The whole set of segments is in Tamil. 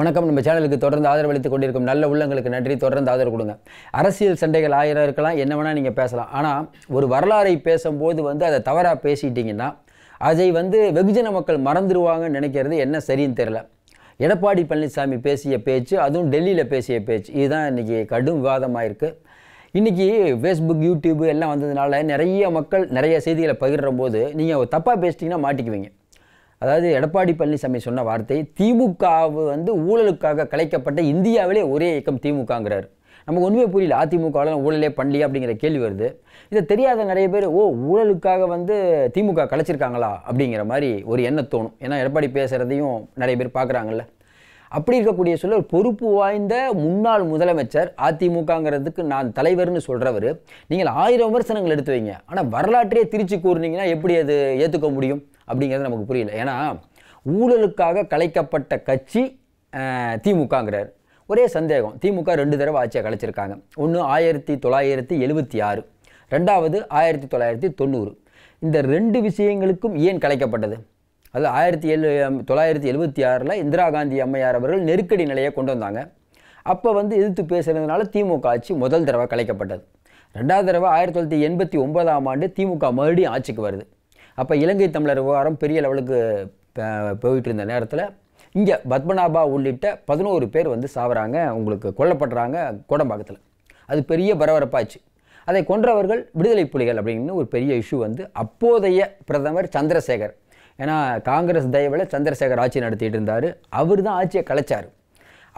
வணக்கம் நம்ம சேனலுக்கு தொடர்ந்து ஆதரவளித்துக் கொண்டிருக்கும் நல்ல உள்ளங்களுக்கு நன்றி தொடர்ந்து ஆதரவு கொடுங்க அரசியல் சண்டைகள் ஆயிரம் இருக்கலாம் என்ன வேணால் நீங்கள் பேசலாம் ஆனால் ஒரு வரலாறை பேசும்போது வந்து அதை தவறாக பேசிட்டிங்கன்னா அதை வந்து வெகுஜன மக்கள் மறந்துடுவாங்கன்னு நினைக்கிறது என்ன சரின்னு தெரில எடப்பாடி பழனிசாமி பேசிய பேச்சு அதுவும் டெல்லியில் பேசிய பேச்சு இதுதான் இன்றைக்கி கடும் விவாதமாக இருக்குது இன்றைக்கி ஃபேஸ்புக் யூடியூப் எல்லாம் வந்ததுனால நிறைய மக்கள் நிறைய செய்திகளை பகிர்றம்போது நீங்கள் தப்பாக பேசிட்டிங்கன்னா மாட்டிக்குவீங்க அதாவது எடப்பாடி பழனிசாமி சொன்ன வார்த்தை திமுக வந்து ஊழலுக்காக கலைக்கப்பட்ட இந்தியாவிலே ஒரே இயக்கம் திமுகங்கிறார் நமக்கு ஒன்றுமே புரியல அதிமுகலாம் ஊழலே பண்ணலையா அப்படிங்கிற கேள்வி வருது இதை தெரியாத நிறைய பேர் ஓ ஊழலுக்காக வந்து திமுக கலைச்சிருக்காங்களா அப்படிங்கிற மாதிரி ஒரு எண்ணம் தோணும் ஏன்னா எடப்பாடி பேசுகிறதையும் நிறைய பேர் பார்க்குறாங்கல்ல அப்படி இருக்கக்கூடிய சொல்ல பொறுப்பு வாய்ந்த முன்னாள் முதலமைச்சர் அதிமுகங்கிறதுக்கு நான் தலைவர்னு சொல்கிறவர் நீங்கள் ஆயிரம் விமர்சனங்கள் எடுத்து வைங்க ஆனால் வரலாற்றையே திருச்சி கூறினீங்கன்னா எப்படி அது ஏற்றுக்க முடியும் அப்படிங்கிறது நமக்கு புரியல ஏன்னா ஊழலுக்காக கலைக்கப்பட்ட கட்சி திமுகங்கிறார் ஒரே சந்தேகம் திமுக ரெண்டு தடவை ஆட்சியை கலைச்சிருக்காங்க ஒன்று ஆயிரத்தி தொள்ளாயிரத்தி எழுபத்தி ஆறு ரெண்டாவது ஆயிரத்தி தொள்ளாயிரத்தி தொண்ணூறு இந்த ரெண்டு விஷயங்களுக்கும் ஏன் கலைக்கப்பட்டது அது ஆயிரத்தி எழு தொள்ளாயிரத்தி எழுபத்தி ஆறில் இந்திரா காந்தி அம்மையார் அவர்கள் நெருக்கடி நிலையை கொண்டு வந்தாங்க அப்போ வந்து எதிர்த்து பேசுகிறதுனால திமுக ஆட்சி முதல் தடவை கலைக்கப்பட்டது ரெண்டாவது தடவை ஆயிரத்தி தொள்ளாயிரத்தி எண்பத்தி ஒன்பதாம் ஆண்டு திமுக மறுபடியும் ஆட்சிக்கு வருது அப்போ இலங்கை தமிழர் விவகாரம் பெரிய லெவலுக்கு போயிட்டு இருந்த நேரத்தில் இங்கே பத்மநாபா உள்ளிட்ட பதினோரு பேர் வந்து சாவறாங்க உங்களுக்கு கொல்லப்படுறாங்க கோடம்பாக்கத்தில் அது பெரிய பரபரப்பாச்சு அதை கொன்றவர்கள் விடுதலை புலிகள் அப்படின்னு ஒரு பெரிய இஷ்யூ வந்து அப்போதைய பிரதமர் சந்திரசேகர் ஏன்னா காங்கிரஸ் தயவில் சந்திரசேகர் ஆட்சி நடத்திட்டு இருந்தார் அவர் தான் ஆட்சியை கலைச்சார்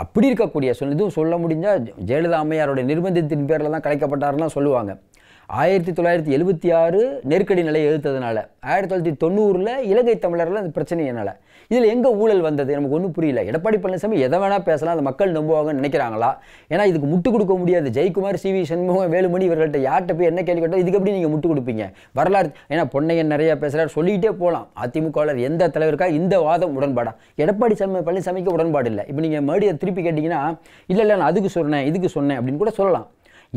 அப்படி இருக்கக்கூடிய சொல் இதுவும் சொல்ல முடிஞ்சால் ஜெயலலிதா அம்மையாரோடைய நிர்பந்தத்தின் பேரில் தான் கலைக்கப்பட்டாருலாம் சொல்லுவாங்க ஆயிரத்தி தொள்ளாயிரத்தி எழுபத்தி ஆறு நெருக்கடி நிலையை எதிர்த்ததுனால ஆயிரத்தி தொள்ளாயிரத்தி தொண்ணூறில் இலங்கை தமிழரில் அந்த பிரச்சனை என்னால் இதில் எங்கே ஊழல் வந்தது நமக்கு ஒன்றும் புரியல எடப்பாடி பழனிசாமி எதை வேணால் பேசலாம் அந்த மக்கள் நம்புவாங்கன்னு நினைக்கிறாங்களா ஏன்னா இதுக்கு முட்டு கொடுக்க முடியாது ஜெயக்குமார் சி வி சண்முகம் வேலுமணி இவர்கள்ட்ட யார்கிட்ட போய் என்ன கேள்வி கேட்டால் இதுக்கு எப்படி நீங்கள் முட்டு கொடுப்பீங்க வரலாறு ஏன்னா பொன்னையன் நிறையா பேசுகிறார் சொல்லிக்கிட்டே போகலாம் அதிமுகவில் எந்த தலைவருக்கா இந்த வாதம் உடன்பாடா எடப்பாடி சாமி பழனிசாமிக்கு உடன்பாடு இல்லை இப்போ நீங்கள் மறுபடியும் திருப்பி கேட்டிங்கன்னா இல்லை இல்லை நான் அதுக்கு சொன்னேன் இதுக்கு சொன்னேன் அப்படின்னு கூட சொல்லலாம்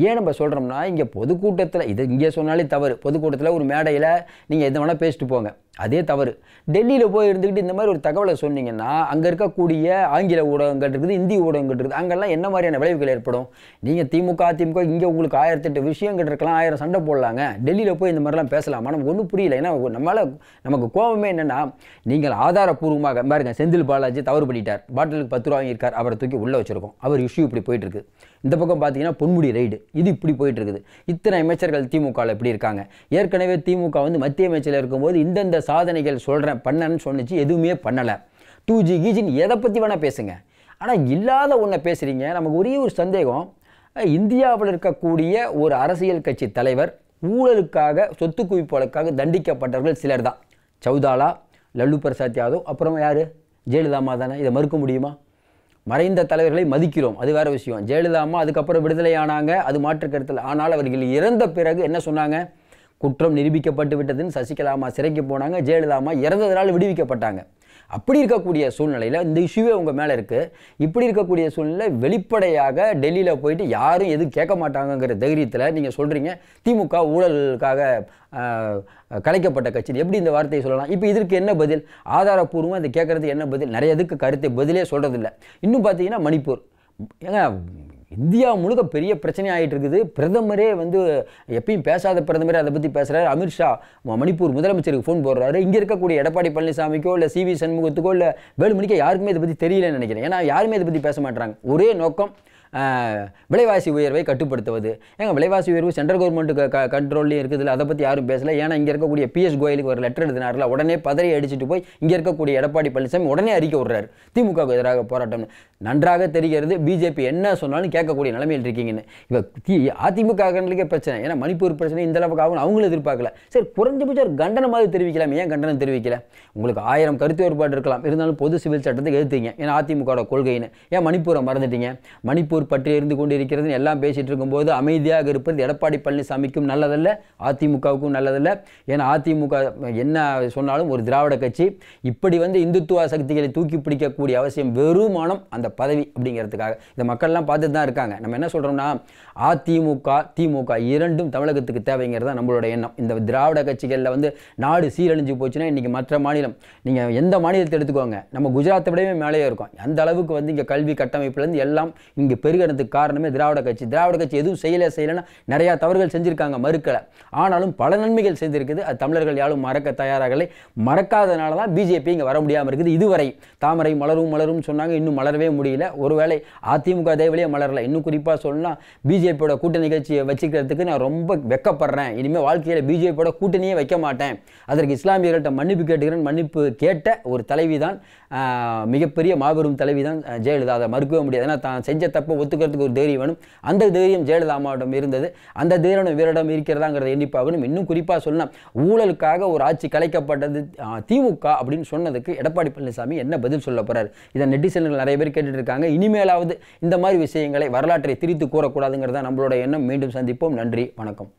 ஏன் நம்ம சொல்கிறோம்னா இங்கே பொதுக்கூட்டத்தில் இது இங்கே சொன்னாலே தவறு பொதுக்கூட்டத்தில் ஒரு மேடையில் நீங்கள் எது வேணால் பேசிட்டு போங்க அதே தவறு டெல்லியில் போய் இருந்துக்கிட்டு இந்த மாதிரி ஒரு தகவலை சொன்னீங்கன்னா அங்கே இருக்கக்கூடிய ஆங்கில ஊடகங்கள் இருக்குது இந்தி ஊடகங்கள் இருக்குது அங்கெல்லாம் என்ன மாதிரியான விளைவுகள் ஏற்படும் நீங்கள் திமுக திமுக இங்கே உங்களுக்கு ஆயிரத்தெட்டு விஷயங்கள் இருக்கலாம் ஆயிரம் சண்டை போடலாங்க டெல்லியில் போய் இந்த மாதிரிலாம் பேசலாமா நமக்கு ஒன்றும் புரியல ஏன்னா நம்மளால் நமக்கு கோபமே என்னென்னா நீங்கள் ஆதாரப்பூர்வமாக பாருங்க செந்தில் பாலாஜி தவறு பண்ணிட்டார் பாட்டிலுக்கு பத்து ரூபா வாங்கியிருக்கார் அவரை தூக்கி உள்ளே வச்சுருக்கோம் அவர் இஷ்யூ இப்படி போயிட்டுருக்கு இந்த பக்கம் பார்த்தீங்கன்னா பொன்முடி ரைடு இது இப்படி போயிட்டுருக்குது இத்தனை அமைச்சர்கள் திமுகவில் இப்படி இருக்காங்க ஏற்கனவே திமுக வந்து மத்திய அமைச்சரில் இருக்கும்போது இந்தந்த சாதனைகள் சொல்கிறேன் பண்ணேன்னு சொன்னிச்சு எதுவுமே பண்ணலை டூ ஜி கீஜின்னு எதை பற்றி வேணால் பேசுங்க ஆனால் இல்லாத ஒன்றை பேசுகிறீங்க நமக்கு ஒரே ஒரு சந்தேகம் இந்தியாவில் இருக்கக்கூடிய ஒரு அரசியல் கட்சி தலைவர் ஊழலுக்காக சொத்து குவிப்புகளுக்காக தண்டிக்கப்பட்டவர்கள் சிலர் தான் சௌதாலா லல்லு பிரசாத் யாதவ் அப்புறம் யார் ஜெயலலிதாமா தானே இதை மறுக்க முடியுமா மறைந்த தலைவர்களை மதிக்கிறோம் அது வேறு விஷயம் ஜெயலலிதாமா அதுக்கப்புறம் விடுதலை ஆனாங்க அது மாற்றுக்கருத்தில் ஆனால் அவர்கள் இறந்த பிறகு என்ன சொன்னாங்க குற்றம் நிரூபிக்கப்பட்டு விட்டதுன்னு சசிகலாமா சிறைக்கு போனாங்க ஜெயலலிதாமா இறந்ததுனால விடுவிக்கப்பட்டாங்க அப்படி இருக்கக்கூடிய சூழ்நிலையில் இந்த இஷ்யூவே உங்கள் மேலே இருக்குது இப்படி இருக்கக்கூடிய சூழ்நிலை வெளிப்படையாக டெல்லியில் போயிட்டு யாரும் எதுவும் கேட்க மாட்டாங்கங்கிற தைரியத்தில் நீங்கள் சொல்கிறீங்க திமுக ஊழலுக்காக கலைக்கப்பட்ட கட்சி எப்படி இந்த வார்த்தையை சொல்லலாம் இப்போ இதற்கு என்ன பதில் ஆதாரப்பூர்வமாக இதை கேட்குறது என்ன பதில் நிறைய இதுக்கு கருத்தை பதிலே சொல்கிறதில்ல இன்னும் பார்த்தீங்கன்னா மணிப்பூர் ஏங்க இந்தியா முழுக்க பெரிய பிரச்சனை ஆகிட்டு இருக்குது பிரதமரே வந்து எப்பயும் பேசாத பிரதமரே அதை பற்றி பேசுகிறாரு அமித்ஷா மணிப்பூர் முதலமைச்சருக்கு ஃபோன் போடுறாரு இங்கே இருக்கக்கூடிய எடப்பாடி பழனிசாமிக்கோ இல்லை சிவி சண்முகத்துக்கோ இல்லை வேலுமணிக்கோ யாருக்குமே இதை பற்றி தெரியலன்னு நினைக்கிறேன் ஏன்னா யாருமே இதை பற்றி பேச மாட்டேறாங்க ஒரே நோக்கம் விலைவாசி உயர்வை கட்டுப்படுத்துவது ஏங்க விலைவாசி உயர்வு சென்ட்ரல் கவர்மெண்ட்டு க கண்ட்ரோல்லையும் இருக்குது அதை பற்றி யாரும் பேசலை ஏன்னா இங்கே இருக்கக்கூடிய பிஎஸ் கோயலுக்கு ஒரு லெட்டர் எழுதினார்ல உடனே பதறி அடிச்சுட்டு போய் இங்கே இருக்கக்கூடிய எடப்பாடி பழனிசாமி உடனே அறிக்கை விடுறாரு திமுகவுக்கு எதிராக போராட்டம்னு நன்றாக தெரிகிறது பிஜேபி என்ன சொன்னாலும் கேட்கக்கூடிய நிலைமையில் இருக்கீங்கன்னு இப்போ தி அதிமுக பிரச்சனை ஏன்னா மணிப்பூர் பிரச்சனை இந்த அளவுக்கு ஆகும் அவங்களும் எதிர்பார்க்கல சரி குறைஞ்சபட்சம் ஒரு மாதிரி தெரிவிக்கலாம் ஏன் கண்டனம் தெரிவிக்கல உங்களுக்கு ஆயிரம் கருத்து வேறுபாடு இருக்கலாம் இருந்தாலும் பொது சிவில் சட்டத்துக்கு எதிர்த்தீங்க ஏன்னா அதிமுகவோட கொள்கைன்னு ஏன் மணிப்பூரை மறந்துட்டீங்க மணிப்பூர் திருப்பூர் பற்றி இருந்து கொண்டிருக்கிறது எல்லாம் பேசிகிட்டு இருக்கும்போது அமைதியாக இருப்பது எடப்பாடி பழனிசாமிக்கும் நல்லதல்ல அதிமுகவுக்கும் நல்லதல்ல ஏன்னா அதிமுக என்ன சொன்னாலும் ஒரு திராவிட கட்சி இப்படி வந்து இந்துத்துவ சக்திகளை தூக்கி பிடிக்கக்கூடிய அவசியம் வெறுமானம் அந்த பதவி அப்படிங்கிறதுக்காக இந்த மக்கள்லாம் பார்த்துட்டு தான் இருக்காங்க நம்ம என்ன சொல்கிறோம்னா அதிமுக திமுக இரண்டும் தமிழகத்துக்கு தேவைங்கிறது தான் நம்மளோட எண்ணம் இந்த திராவிட கட்சிகளில் வந்து நாடு சீரழிஞ்சு போச்சுன்னா இன்றைக்கி மற்ற மாநிலம் நீங்கள் எந்த மாநிலத்தை எடுத்துக்கோங்க நம்ம குஜராத்தை விடவே மேலேயே இருக்கும் அந்த அளவுக்கு வந்து இங்கே கல்வி கட்டமைப்புலேருந்து எல்லாம் இங்கே பெருகிறதுக்கு காரணமே திராவிட கட்சி திராவிட கட்சி எதுவும் செய்யலை செய்யலைன்னா நிறையா தவறுகள் செஞ்சுருக்காங்க மறுக்கலை ஆனாலும் பல நன்மைகள் செய்திருக்குது அது தமிழர்கள் யாரும் மறக்க தயாராகலை மறக்காதனால தான் பிஜேபி இங்கே வர முடியாமல் இருக்குது இதுவரை தாமரை மலரும் மலரும் சொன்னாங்க இன்னும் மலரவே முடியல ஒருவேளை அதிமுக தேவையிலேயே மலரலை இன்னும் குறிப்பாக சொல்லணும் பிஜேபியோட கூட்டணி கட்சியை வச்சுக்கிறதுக்கு நான் ரொம்ப வெக்கப்படுறேன் இனிமேல் வாழ்க்கையில் பிஜேபியோட கூட்டணியே வைக்க மாட்டேன் அதற்கு இஸ்லாமியர்கள்ட்ட மன்னிப்பு கேட்டுக்கிறேன் மன்னிப்பு கேட்ட ஒரு தலைவி தான் மிகப்பெரிய மாபெரும் தலைவி தான் ஜெயலலிதா அதை மறுக்கவே முடியாது ஏன்னா தான் செஞ்ச தப்பு ஒத்துக்கிறதுக்கு ஒரு தைரியம் வேணும் அந்த தைரியம் ஜெயலலிதா அம்மாவிடம் இருந்தது அந்த தைரியம் இவரிடம் இருக்கிறதாங்கிறத எண்ணிப்பாகணும் இன்னும் குறிப்பாக சொல்லலாம் ஊழலுக்காக ஒரு ஆட்சி கலைக்கப்பட்டது திமுக அப்படின்னு சொன்னதுக்கு எடப்பாடி பழனிசாமி என்ன பதில் சொல்ல போகிறார் இதை நெட்டிசன்கள் நிறைய பேர் கேட்டுட்டு இருக்காங்க இனிமேலாவது இந்த மாதிரி விஷயங்களை வரலாற்றை திரித்து கூறக்கூடாதுங்கிறத நம்மளோட எண்ணம் மீண்டும் சந்திப்போம் நன்றி வணக்கம்